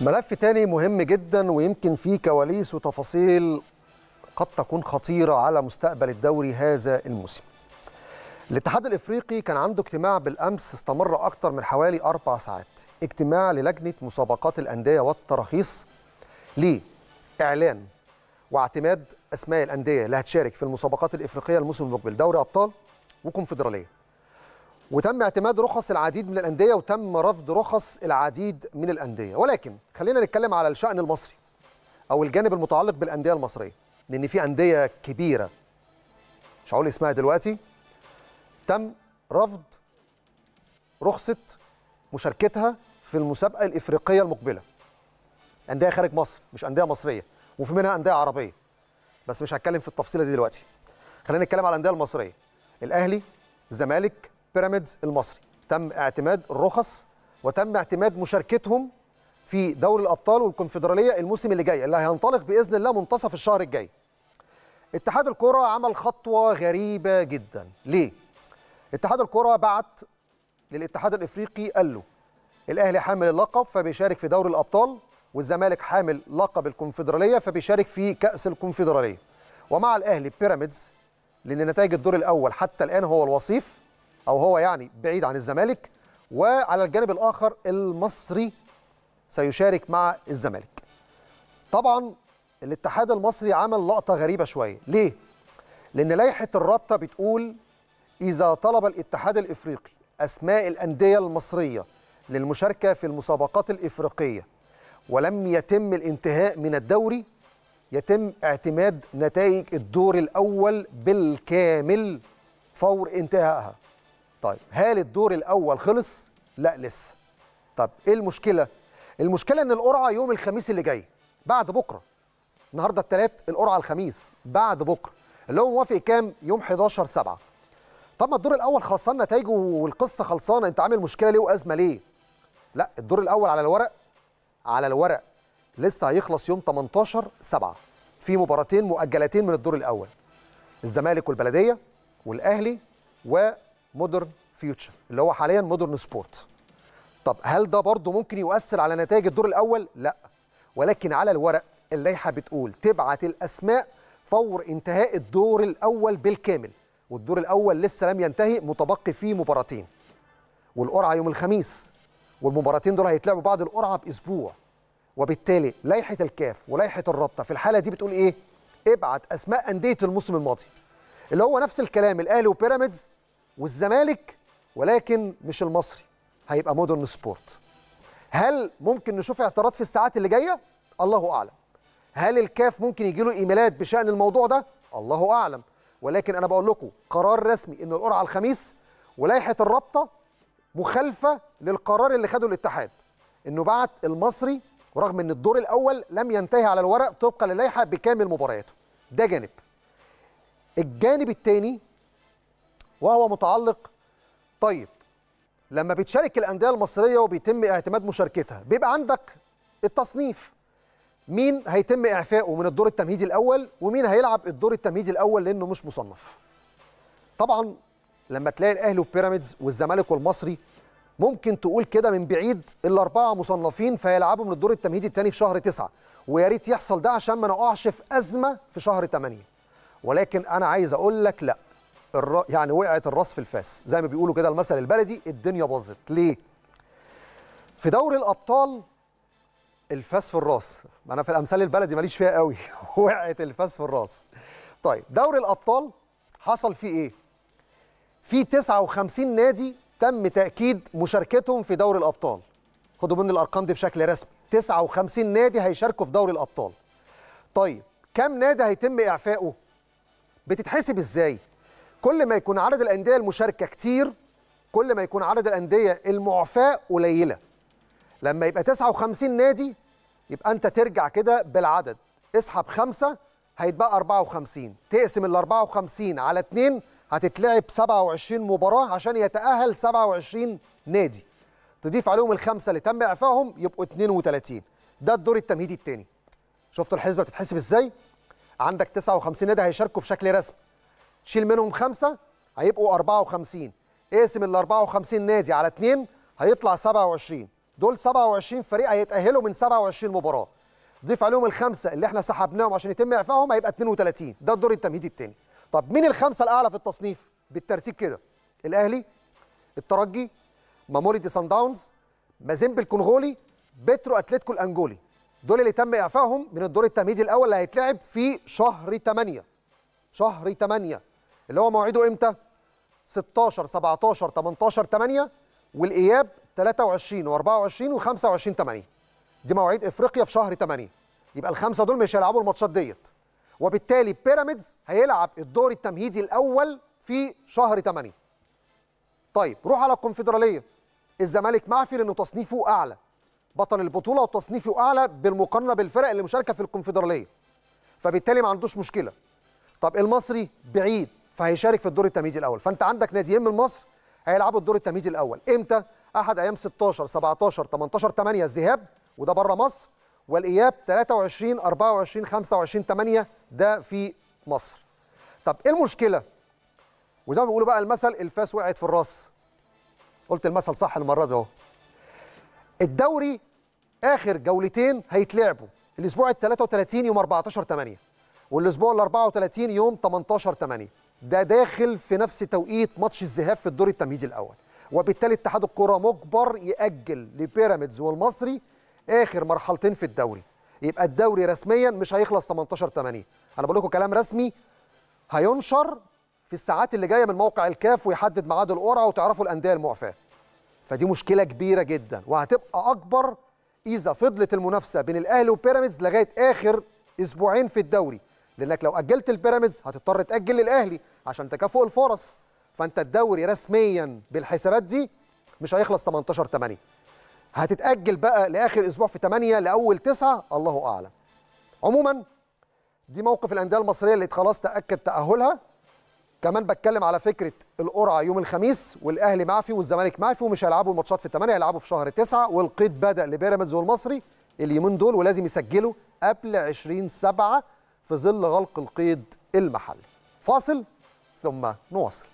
ملف تاني مهم جدا ويمكن فيه كواليس وتفاصيل قد تكون خطيرة على مستقبل الدوري هذا الموسم الاتحاد الافريقي كان عنده اجتماع بالامس استمر اكثر من حوالي اربع ساعات اجتماع للجنه مسابقات الانديه والتراخيص لاعلان واعتماد اسماء الانديه اللي هتشارك في المسابقات الافريقيه الموسم المقبل دوري ابطال وكونفدراليه وتم اعتماد رخص العديد من الانديه وتم رفض رخص العديد من الانديه ولكن خلينا نتكلم على الشان المصري او الجانب المتعلق بالانديه المصريه لان في انديه كبيره مش هقول اسمها دلوقتي تم رفض رخصه مشاركتها في المسابقه الافريقيه المقبله انديه خارج مصر مش انديه مصريه وفي منها انديه عربيه بس مش هتكلم في التفصيله دي دلوقتي خلينا نتكلم على الانديه المصريه الاهلي الزمالك بيراميدز المصري تم اعتماد الرخص وتم اعتماد مشاركتهم في دوري الابطال والكونفدراليه الموسم اللي جاي اللي هينطلق باذن الله منتصف الشهر الجاي اتحاد الكره عمل خطوه غريبه جدا ليه اتحاد الكره بعت للاتحاد الافريقي قال له الاهلي حامل اللقب فبيشارك في دوري الابطال والزمالك حامل لقب الكونفدراليه فبيشارك في كاس الكونفدراليه ومع الاهلي بيراميدز لان نتائج الدور الاول حتى الان هو الوصيف او هو يعني بعيد عن الزمالك وعلى الجانب الاخر المصري سيشارك مع الزمالك طبعا الاتحاد المصري عمل لقطه غريبه شويه ليه لان لائحه الرابطه بتقول اذا طلب الاتحاد الافريقي اسماء الانديه المصريه للمشاركه في المسابقات الافريقيه ولم يتم الانتهاء من الدوري يتم اعتماد نتائج الدور الاول بالكامل فور انتهائها طيب هل الدور الاول خلص لا لسه طب ايه المشكله المشكله ان القرعه يوم الخميس اللي جاي بعد بكره النهارده الثلاث القرعه الخميس بعد بكره اللي هو موافق كام يوم 11 7 طب ما الدور الاول خلصان نتائجه والقصه خلصانه انت عامل مشكله ليه وازمه ليه لا الدور الاول على الورق على الورق لسه هيخلص يوم 18 7 في مباراتين مؤجلتين من الدور الاول الزمالك والبلديه والاهلي ومودرن فيوتشر اللي هو حاليا مودرن سبورت طب هل ده برضه ممكن يؤثر على نتائج الدور الاول لا ولكن على الورق اللائحه بتقول تبعت الاسماء فور انتهاء الدور الاول بالكامل والدور الاول لسه لم ينتهي متبقي فيه مباراتين والقرعه يوم الخميس والمباراتين دول هيتلعبوا بعد القرعه باسبوع وبالتالي لائحه الكاف ولائحه الرابطه في الحاله دي بتقول ايه ابعت اسماء انديه الموسم الماضي اللي هو نفس الكلام الاهلي وبيراميدز والزمالك ولكن مش المصري هيبقى مودرن سبورت هل ممكن نشوف اعتراض في الساعات اللي جايه الله اعلم هل الكاف ممكن يجي له ايميلات بشان الموضوع ده الله اعلم ولكن انا بقول لكم قرار رسمي ان القرعه الخميس ولائحه الرابطه مخالفه للقرار اللي خده الاتحاد انه بعت المصري ورغم ان الدور الاول لم ينتهي على الورق طبقا للائحه بكامل مبارياته ده جانب الجانب الثاني وهو متعلق طيب لما بتشارك الانديه المصريه وبيتم اعتماد مشاركتها بيبقى عندك التصنيف مين هيتم اعفائه من الدور التمهيدي الاول ومين هيلعب الدور التمهيدي الاول لانه مش مصنف طبعا لما تلاقي الاهلي وبيراميدز والزمالك والمصري ممكن تقول كده من بعيد الاربعه مصنفين فيلعبوا من الدور التمهيدي الثاني في شهر تسعة ويا ريت يحصل ده عشان ما نقعش في ازمه في شهر 8 ولكن انا عايز اقول لك لا الر... يعني وقعت الراس في الفاس زي ما بيقولوا كده المثل البلدي الدنيا باظت ليه في دوري الابطال الفاس في الراس انا في الامثال البلدي ماليش فيها قوي وقعت الفاس في الراس طيب دوري الابطال حصل فيه ايه في 59 نادي تم تاكيد مشاركتهم في دوري الابطال خدوا من الارقام دي بشكل رسمي 59 نادي هيشاركوا في دوري الابطال طيب كم نادي هيتم اعفائه بتتحسب ازاي كل ما يكون عدد الانديه المشاركه كتير كل ما يكون عدد الانديه المعفاه قليله لما يبقى 59 نادي يبقى انت ترجع كده بالعدد اسحب خمسة هيتبقى 54 تقسم ال 54 على 2 هتتلعب 27 مباراه عشان يتاهل 27 نادي تضيف عليهم الخمسه اللي تم اعفائهم يبقوا 32 ده الدور التمهيدي الثاني شفت الحسبه بتتحسب ازاي عندك 59 نادي هيشاركوا بشكل رسمي شيل منهم خمسة هيبقوا 54 اقسم ال 54 نادي على اثنين هيطلع 27 دول 27 فريق هيتأهلوا من 27 مباراة ضيف عليهم الخمسة اللي احنا سحبناهم عشان يتم إعفائهم هيبقى 32 ده الدور التمهيدي الثاني طب مين الخمسة الأعلى في التصنيف بالترتيب كده الأهلي الترجي ماموليدي سان داونز مازيمبي الكونغولي بترو اتلتيكو الانجولي دول اللي تم اعفائهم من الدور التمهيدي الاول اللي هيتلعب في شهر 8 شهر 8 اللي هو موعده امتى 16 17 18 8 والاياب 23 و24 و25 8 دي مواعيد افريقيا في شهر 8 يبقى الخمسه دول مش هيلعبوا الماتشات ديت وبالتالي بيراميدز هيلعب الدور التمهيدي الاول في شهر 8 طيب روح على الكونفدراليه الزمالك معفي لانه تصنيفه اعلى بطل البطوله وتصنيفه اعلى بالمقارنه بالفرق اللي مشاركه في الكونفدراليه فبالتالي ما عندوش مشكله طب المصري بعيد فهيشارك في الدور التمهيدي الاول فانت عندك ناديين من مصر هيلعبوا الدور التمهيدي الاول امتى احد ايام 16 17 18 8 الذهاب وده بره مصر والاياب 23 24 25 8 ده في مصر طب ايه المشكله وزي ما بيقولوا بقى المثل الفاس وقعت في الراس قلت المثل صح المره دي اهو الدوري اخر جولتين هيتلعبوا الاسبوع ال 33 يوم 14 8 والاسبوع ال 34 يوم 18 8 ده داخل في نفس توقيت ماتش الذهاب في الدور التمهيدي الاول وبالتالي اتحاد الكره مجبر ياجل لبيراميدز والمصري اخر مرحلتين في الدوري يبقى الدوري رسميا مش هيخلص 18 8 انا بقول لكم كلام رسمي هينشر في الساعات اللي جايه من موقع الكاف ويحدد ميعاد القرعه وتعرفوا الانديه المعفاه فدي مشكله كبيره جدا وهتبقى اكبر اذا فضلت المنافسه بين الاهلي وبيراميدز لغايه اخر اسبوعين في الدوري لانك لو اجلت البيراميدز هتضطر تاجل للاهلي عشان تكافؤ الفرص فانت الدوري رسميا بالحسابات دي مش هيخلص 18 8 هتتاجل بقى لاخر اسبوع في 8 لاول 9 الله اعلم عموما دي موقف الانديه المصريه اللي خلاص تاكد تاهلها كمان بتكلم على فكره القرعه يوم الخميس والاهلي معفي والزمالك معفي ومش هيلعبوا الماتشات في 8 هيلعبوا في شهر 9 والقيد بدا لبيراميدز والمصري اليومين دول ولازم يسجلوا قبل 20 7 في ظل غلق القيد المحلي فاصل Nossa,